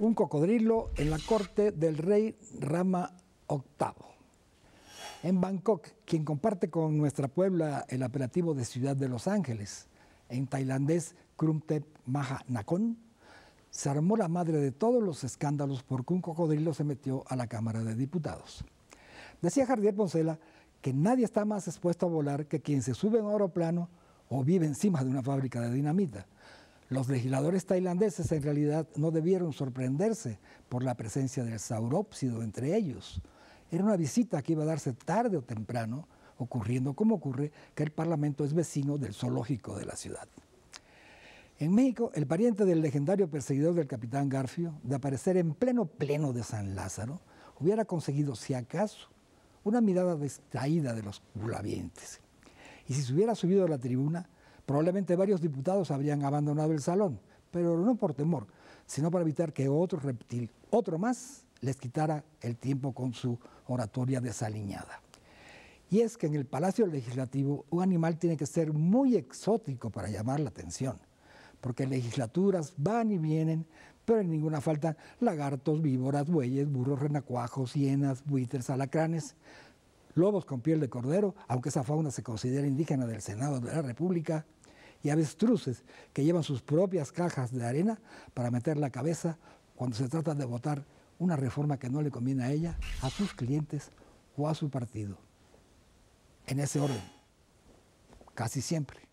un cocodrilo en la corte del rey Rama VIII. En Bangkok, quien comparte con nuestra Puebla el apelativo de Ciudad de Los Ángeles, en tailandés Krumtep Maha Nakhon, se armó la madre de todos los escándalos porque un cocodrilo se metió a la Cámara de Diputados. Decía Jardier Poncela que nadie está más expuesto a volar que quien se sube en un aeroplano o vive encima de una fábrica de dinamita. Los legisladores tailandeses en realidad no debieron sorprenderse por la presencia del saurópsido entre ellos. Era una visita que iba a darse tarde o temprano, ocurriendo como ocurre que el Parlamento es vecino del zoológico de la ciudad. En México, el pariente del legendario perseguidor del capitán Garfio, de aparecer en pleno pleno de San Lázaro, hubiera conseguido, si acaso, una mirada distraída de los culavientes. Y si se hubiera subido a la tribuna, Probablemente varios diputados habrían abandonado el salón, pero no por temor, sino para evitar que otro reptil, otro más, les quitara el tiempo con su oratoria desaliñada. Y es que en el Palacio Legislativo un animal tiene que ser muy exótico para llamar la atención, porque legislaturas van y vienen, pero en ninguna falta lagartos, víboras, bueyes, burros, renacuajos, hienas, buitres, alacranes, lobos con piel de cordero, aunque esa fauna se considera indígena del Senado de la República, y avestruces que llevan sus propias cajas de arena para meter la cabeza cuando se trata de votar una reforma que no le conviene a ella, a sus clientes o a su partido. En ese orden, casi siempre.